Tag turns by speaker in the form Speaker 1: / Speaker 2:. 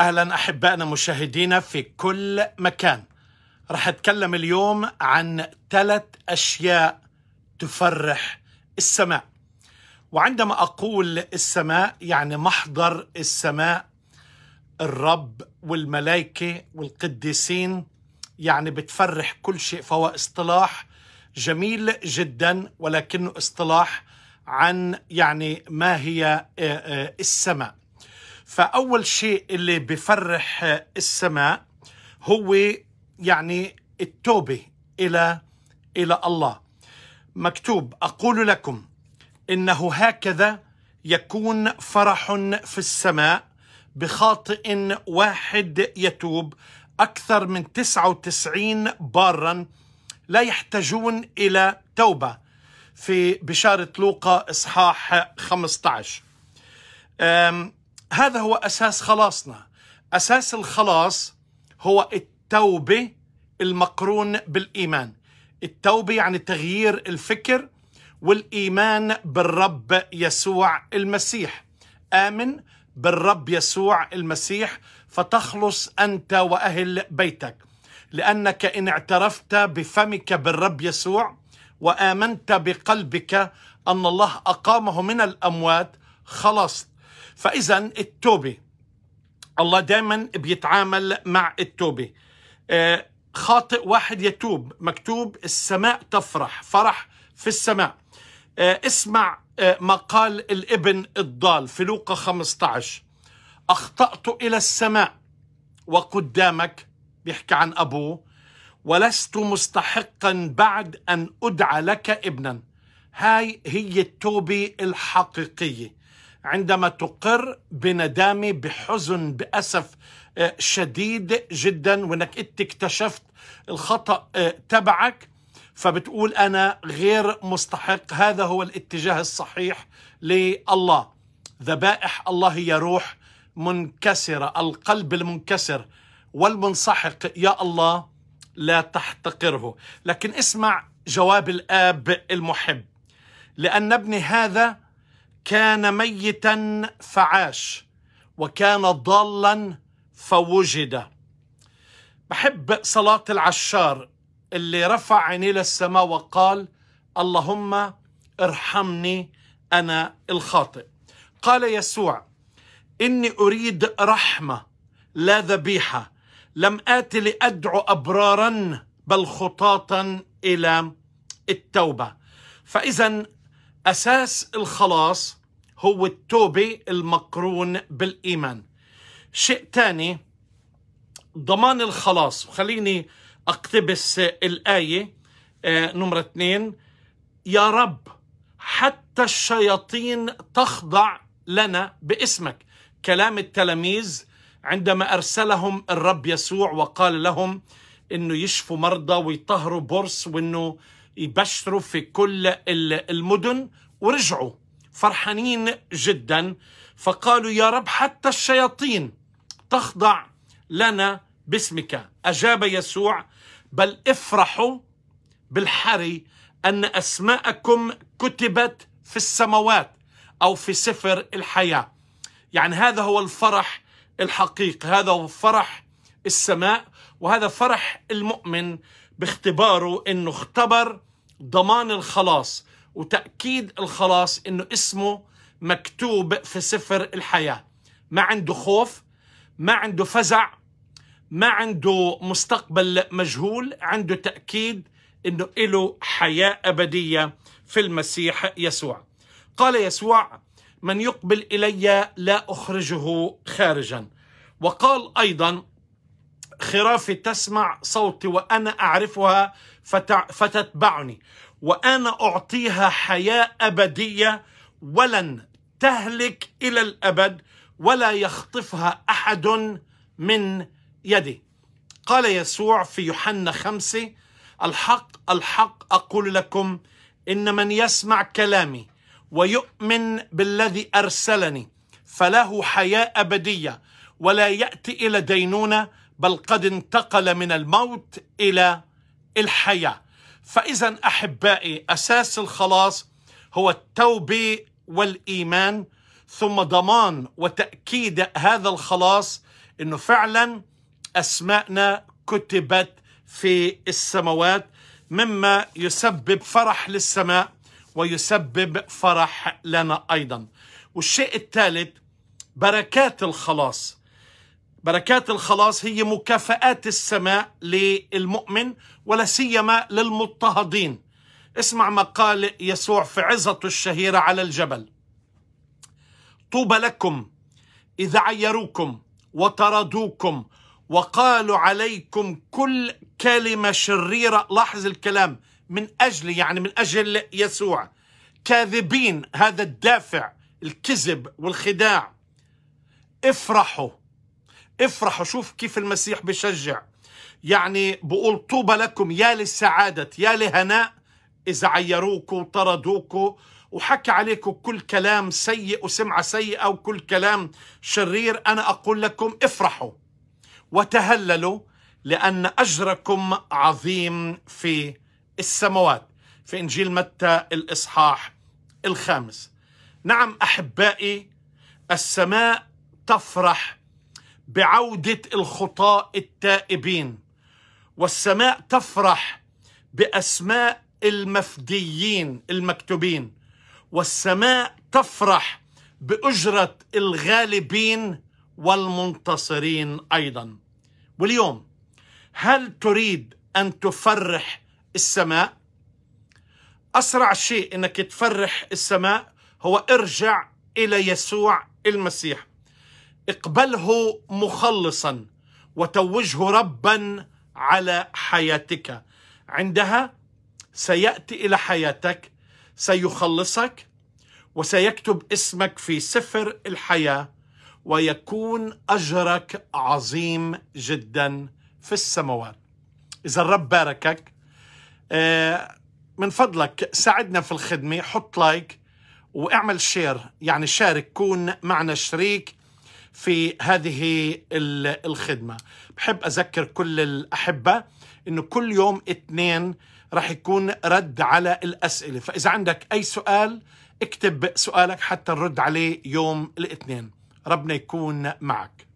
Speaker 1: اهلا احبائنا مشاهدينا في كل مكان رح اتكلم اليوم عن ثلاث اشياء تفرح السماء وعندما اقول السماء يعني محضر السماء الرب والملائكه والقديسين يعني بتفرح كل شيء فهو اصطلاح جميل جدا ولكنه اصطلاح عن يعني ما هي آه، آه، السماء فأول شيء اللي بفرح السماء هو يعني التوبة إلى إلى الله مكتوب أقول لكم إنه هكذا يكون فرح في السماء بخاطئ واحد يتوب أكثر من 99 بارا لا يحتاجون إلى توبة في بشارة لوقا إصحاح 15 هذا هو اساس خلاصنا اساس الخلاص هو التوبه المقرون بالايمان التوبه يعني تغيير الفكر والايمان بالرب يسوع المسيح امن بالرب يسوع المسيح فتخلص انت واهل بيتك لانك ان اعترفت بفمك بالرب يسوع وامنت بقلبك ان الله اقامه من الاموات خلصت فإذا التوبة الله دائما بيتعامل مع التوبة آه، خاطئ واحد يتوب مكتوب السماء تفرح فرح في السماء آه، اسمع آه، ما قال الابن الضال في لوقا 15 أخطأت إلى السماء وقدامك بيحكي عن أبوه ولست مستحقا بعد أن أدعى لك ابنا هاي هي التوبة الحقيقية عندما تقر بندامه بحزن باسف آه، شديد جدا وانك انت اكتشفت الخطا آه، تبعك فبتقول انا غير مستحق هذا هو الاتجاه الصحيح لله ذبائح الله هي روح منكسره القلب المنكسر والمنسحق يا الله لا تحتقره لكن اسمع جواب الاب المحب لان ابني هذا كان ميتا فعاش وكان ضالا فوجد بحب صلاة العشار اللي رفع عيني للسماء وقال اللهم ارحمني أنا الخاطئ قال يسوع إني أريد رحمة لا ذبيحة لم آت لأدعو أبرارا بل خطاة إلى التوبة فإذا أساس الخلاص هو التوبة المقرون بالإيمان شيء ثاني ضمان الخلاص وخليني أقتبس الآية آه، نمرة اثنين يا رب حتى الشياطين تخضع لنا باسمك كلام التلاميذ عندما أرسلهم الرب يسوع وقال لهم أنه يشفوا مرضى ويطهروا برص وأنه يبشروا في كل المدن ورجعوا فرحانين جدا فقالوا يا رب حتى الشياطين تخضع لنا باسمك أجاب يسوع بل افرحوا بالحري أن أسماءكم كتبت في السماوات أو في سفر الحياة يعني هذا هو الفرح الحقيقي هذا هو فرح السماء وهذا فرح المؤمن باختباره أنه اختبر ضمان الخلاص وتأكيد الخلاص إنه اسمه مكتوب في سفر الحياة ما عنده خوف ما عنده فزع ما عنده مستقبل مجهول عنده تأكيد إنه إله حياة أبدية في المسيح يسوع قال يسوع من يقبل إلي لا أخرجه خارجا وقال أيضا خرافي تسمع صوتي وأنا أعرفها فتتبعني وأنا أعطيها حياة أبدية ولن تهلك إلى الأبد ولا يخطفها أحد من يدي قال يسوع في يوحنا خمسة الحق الحق أقول لكم إن من يسمع كلامي ويؤمن بالذي أرسلني فله حياة أبدية ولا يأتي إلى دينونة بل قد انتقل من الموت الى الحياه فاذا احبائي اساس الخلاص هو التوبه والايمان ثم ضمان وتاكيد هذا الخلاص انه فعلا اسماءنا كتبت في السماوات مما يسبب فرح للسماء ويسبب فرح لنا ايضا والشيء الثالث بركات الخلاص بركات الخلاص هي مكافآت السماء للمؤمن ولا سيما للمضطهدين اسمع ما قال يسوع في عظته الشهيرة على الجبل طوبى لكم إذا عيروكم وطردوكم وقالوا عليكم كل كلمة شريرة لاحظ الكلام من أجل يعني من أجل يسوع كاذبين هذا الدافع الكذب والخداع افرحوا افرح وشوف كيف المسيح بشجع يعني بقول طوبى لكم يا للسعادة يا لهناء إذا عيروكوا وطردوكوا وحكى عليكم كل كلام سيء وسمعة سيئة وكل كلام شرير أنا أقول لكم افرحوا وتهللوا لأن أجركم عظيم في السماوات في إنجيل متى الإصحاح الخامس نعم أحبائي السماء تفرح بعوده الخطاء التائبين والسماء تفرح باسماء المفديين المكتوبين والسماء تفرح باجره الغالبين والمنتصرين ايضا واليوم هل تريد ان تفرح السماء اسرع شيء انك تفرح السماء هو ارجع الى يسوع المسيح اقبله مخلصا وتوجه ربا على حياتك عندها سياتي الى حياتك سيخلصك وسيكتب اسمك في سفر الحياه ويكون اجرك عظيم جدا في السماوات اذا الرب باركك آه، من فضلك ساعدنا في الخدمه حط لايك واعمل شير يعني شارك كون معنا شريك في هذه الخدمة بحب أذكر كل الأحبة أنه كل يوم اثنين راح يكون رد على الأسئلة فإذا عندك أي سؤال اكتب سؤالك حتى نرد عليه يوم الاثنين ربنا يكون معك